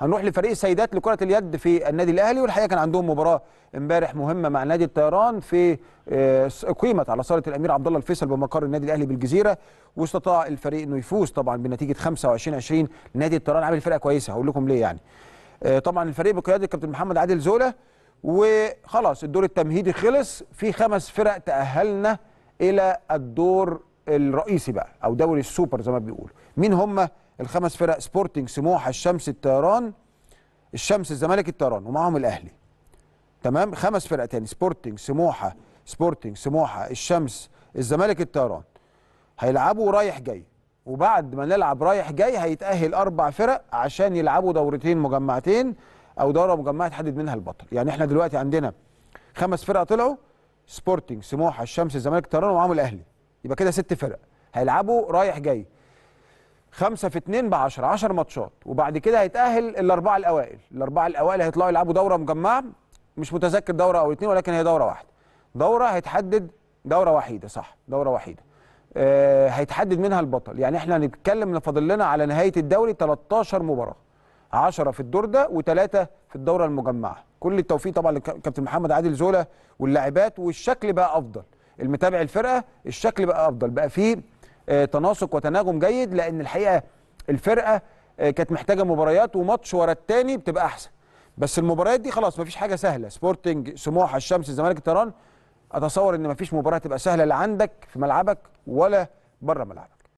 هنروح لفريق السيدات لكره اليد في النادي الاهلي والحقيقه كان عندهم مباراه امبارح مهمه مع نادي الطيران في اقيمت آه، على صاله الامير عبد الله الفيصل بمقر النادي الاهلي بالجزيره واستطاع الفريق انه يفوز طبعا بنتيجه 25 20 نادي الطيران عامل فرقه كويسه هقول لكم ليه يعني آه، طبعا الفريق بقياده الكابتن محمد عادل زوله وخلاص الدور التمهيدي خلص في خمس فرق تاهلنا الى الدور الرئيسي بقى او دوري السوبر زي ما بيقولوا مين هم الخمس فرق سبورتنج سموحه الشمس الطيران الشمس الزمالك الطيران ومعاهم الاهلي تمام خمس فرق تاني سبورتنج سموحه سبورتنج سموحه الشمس الزمالك الطيران هيلعبوا رايح جاي وبعد ما نلعب رايح جاي هيتاهل اربع فرق عشان يلعبوا دورتين مجمعتين او دوره مجمعه تحدد منها البطل يعني احنا دلوقتي عندنا خمس فرق طلعوا سبورتنج سموحه الشمس الزمالك الطيران ومعاهم الاهلي يبقى كده ست فرق هيلعبوا رايح جاي خمسة في اتنين ب 10 10 ماتشات وبعد كده هيتأهل الأربعة الأوائل الأربعة الأوائل هيطلعوا يلعبوا دورة مجمعة مش متذكر دورة أو اتنين ولكن هي دورة واحدة دورة هيتحدد دورة وحيدة صح دورة وحيدة آه هيتحدد منها البطل يعني احنا هنتكلم فاضل لنا على نهاية الدوري 13 مباراة 10 في الدور ده وتلاتة في الدورة المجمعة كل التوفيق طبعا لكابتن محمد عادل زولا واللاعبات والشكل بقى أفضل المتابع الفرقه الشكل بقى افضل بقى فيه آه، تناسق وتناغم جيد لان الحقيقه الفرقه آه، كانت محتاجه مباريات وماتش ورا الثاني بتبقى احسن بس المباريات دي خلاص مفيش حاجه سهله سبورتنج سموحه الشمس الزمالك الطيران اتصور ان مفيش مباراه تبقى سهله لا عندك في ملعبك ولا بره ملعبك